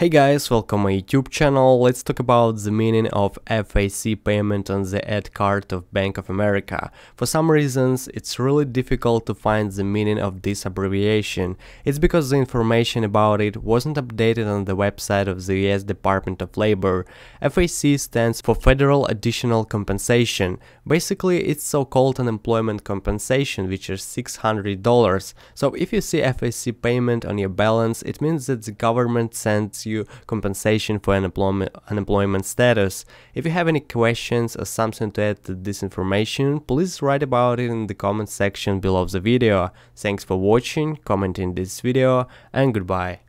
Hey guys, welcome my YouTube channel. Let's talk about the meaning of FAC payment on the ad card of Bank of America. For some reasons, it's really difficult to find the meaning of this abbreviation. It's because the information about it wasn't updated on the website of the US Department of Labor. FAC stands for Federal Additional Compensation. Basically, it's so-called unemployment compensation, which is $600. So if you see FAC payment on your balance, it means that the government sends you you compensation for unemployment, unemployment status. If you have any questions or something to add to this information, please write about it in the comment section below the video. Thanks for watching, commenting this video and goodbye.